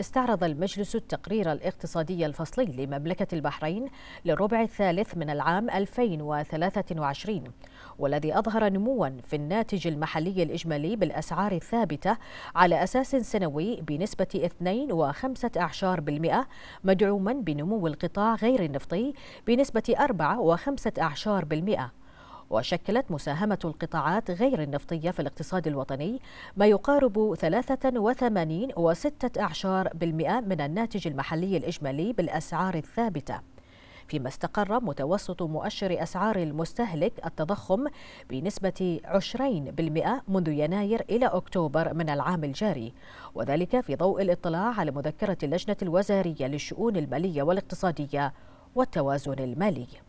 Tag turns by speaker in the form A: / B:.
A: استعرض المجلس التقرير الاقتصادي الفصلي لمملكة البحرين للربع الثالث من العام 2023 والذي أظهر نموا في الناتج المحلي الإجمالي بالأسعار الثابتة على أساس سنوي بنسبة 2.5% مدعوما بنمو القطاع غير النفطي بنسبة 4.5% وشكلت مساهمة القطاعات غير النفطية في الاقتصاد الوطني ما يقارب 83.6% من الناتج المحلي الإجمالي بالأسعار الثابتة فيما استقر متوسط مؤشر أسعار المستهلك التضخم بنسبة 20% منذ يناير إلى أكتوبر من العام الجاري وذلك في ضوء الاطلاع على مذكرة اللجنة الوزارية للشؤون المالية والاقتصادية والتوازن المالي